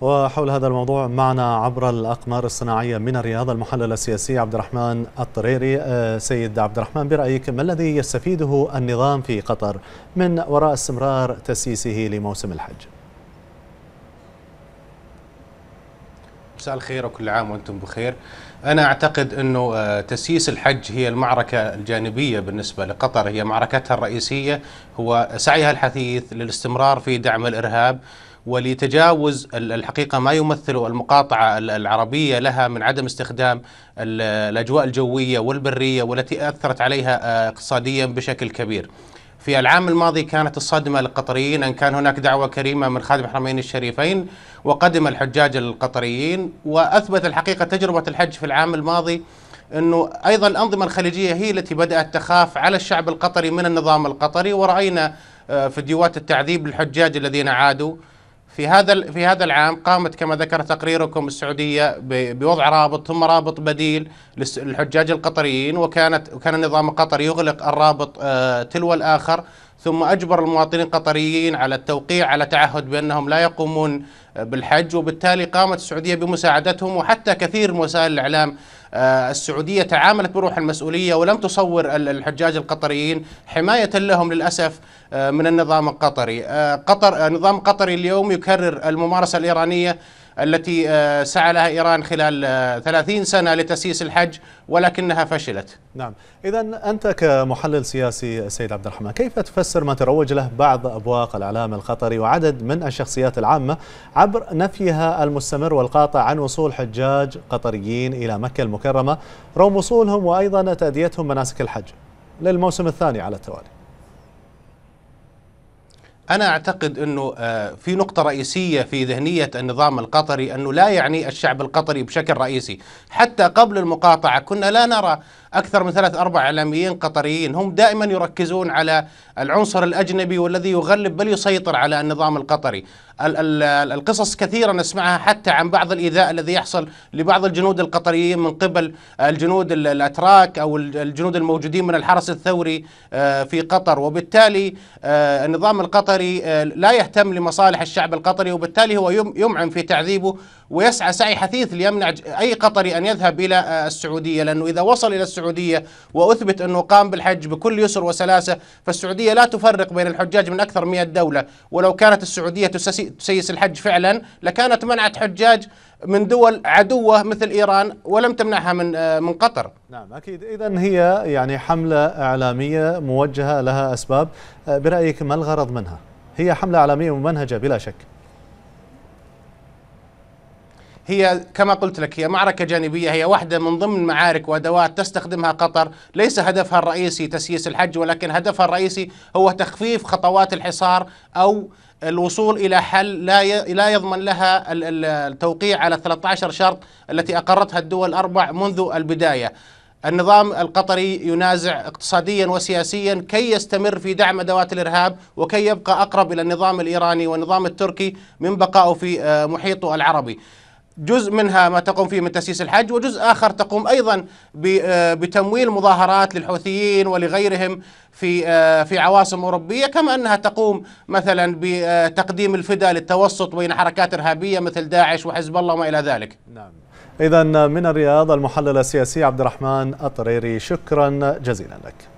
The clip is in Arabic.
وحول هذا الموضوع معنا عبر الأقمار الصناعية من الرياض المحلل السياسي عبد الرحمن الطريري آه، سيد عبد الرحمن برأيك ما الذي يستفيده النظام في قطر من وراء استمرار تسييسه لموسم الحج؟ مساء الخير وكل عام وانتم بخير. انا اعتقد انه آه، تسييس الحج هي المعركه الجانبيه بالنسبه لقطر هي معركتها الرئيسيه هو سعيها الحثيث للاستمرار في دعم الارهاب ولتجاوز الحقيقة ما يمثله المقاطعة العربية لها من عدم استخدام الأجواء الجوية والبرية والتي أثرت عليها آه، اقتصاديا بشكل كبير في العام الماضي كانت الصدمة للقطريين أن كان هناك دعوة كريمة من خادم الحرمين الشريفين وقدم الحجاج القطريين وأثبت الحقيقة تجربة الحج في العام الماضي أنه أيضا الأنظمة الخليجية هي التي بدأت تخاف على الشعب القطري من النظام القطري ورأينا آه، فيديوهات التعذيب للحجاج الذين عادوا في هذا في هذا العام قامت كما ذكر تقريركم السعوديه بوضع رابط ثم رابط بديل للحجاج القطريين وكانت وكان النظام القطري يغلق الرابط آه، تلو الاخر ثم أجبر المواطنين القطريين على التوقيع على تعهد بأنهم لا يقومون بالحج وبالتالي قامت السعودية بمساعدتهم وحتى كثير من وسائل الإعلام آه، السعودية تعاملت بروح المسؤولية ولم تصور الحجاج القطريين حماية لهم للأسف آه، من النظام القطري آه، قطر نظام قطري اليوم يكرر الممارسة الإيرانية التي آه، سعى لها إيران خلال 30 آه، سنة لتسييس الحج ولكنها فشلت نعم إذا أنت كمحلل سياسي سيد عبد الرحمن كيف تفسر ما تروج له بعض أبواق الإعلام القطري وعدد من الشخصيات العامة عبر نفيها المستمر والقاطع عن وصول حجاج قطريين إلى مكة المكرمة رغم وصولهم وأيضا تأديتهم مناسك الحج للموسم الثاني على التوالي أنا أعتقد أنه آه، في نقطة رئيسية في ذهنية النظام القطري أنه لا يعني الشعب القطري بشكل رئيسي حتى قبل المقاطعة كنا لا نرى أكثر من ثلاث أربع إعلاميين قطريين هم دائما يركزون على العنصر الأجنبي والذي يغلب بل يسيطر على النظام القطري القصص كثيرة نسمعها حتى عن بعض الإيذاء الذي يحصل لبعض الجنود القطريين من قبل الجنود الأتراك أو الجنود الموجودين من الحرس الثوري آه، في قطر وبالتالي آه، النظام القطري آه، لا يهتم لمصالح الشعب القطري وبالتالي هو يمعن في تعذيبه ويسعى سعي حثيث ليمنع أي قطري أن يذهب إلى السعودية لأنه إذا وصل إلى السعودية السعودية وأثبت أنه قام بالحج بكل يسر وسلاسة فالسعودية لا تفرق بين الحجاج من أكثر من 100 دولة ولو كانت السعودية تسيس الحج فعلا لكانت منعت حجاج من دول عدوة مثل إيران ولم تمنعها من آه، من قطر نعم أكيد إذا هي يعني حملة إعلامية موجهة لها أسباب آه، برأيك ما الغرض منها؟ هي حملة إعلامية ممنهجة بلا شك هي كما قلت لك هي معركة جانبية هي واحدة من ضمن معارك وأدوات تستخدمها قطر ليس هدفها الرئيسي تسييس الحج ولكن هدفها الرئيسي هو تخفيف خطوات الحصار أو الوصول الى حل لا لا يضمن لها التوقيع على 13 شرط التي اقرتها الدول الاربع منذ البدايه. النظام القطري ينازع اقتصاديا وسياسيا كي يستمر في دعم ادوات الارهاب وكي يبقى اقرب الى النظام الايراني والنظام التركي من بقائه في آه، محيطه العربي. جزء منها ما تقوم فيه من تسييس الحج وجزء آخر تقوم أيضا آه، بتمويل مظاهرات للحوثيين ولغيرهم في آه، في عواصم أوروبية كما أنها تقوم مثلا بتقديم آه، الفداء للتوسط بين حركات إرهابية مثل داعش وحزب الله وما إلى ذلك نعم إذا من الرياض المحلل السياسي عبد الرحمن الطريري شكرا جزيلا لك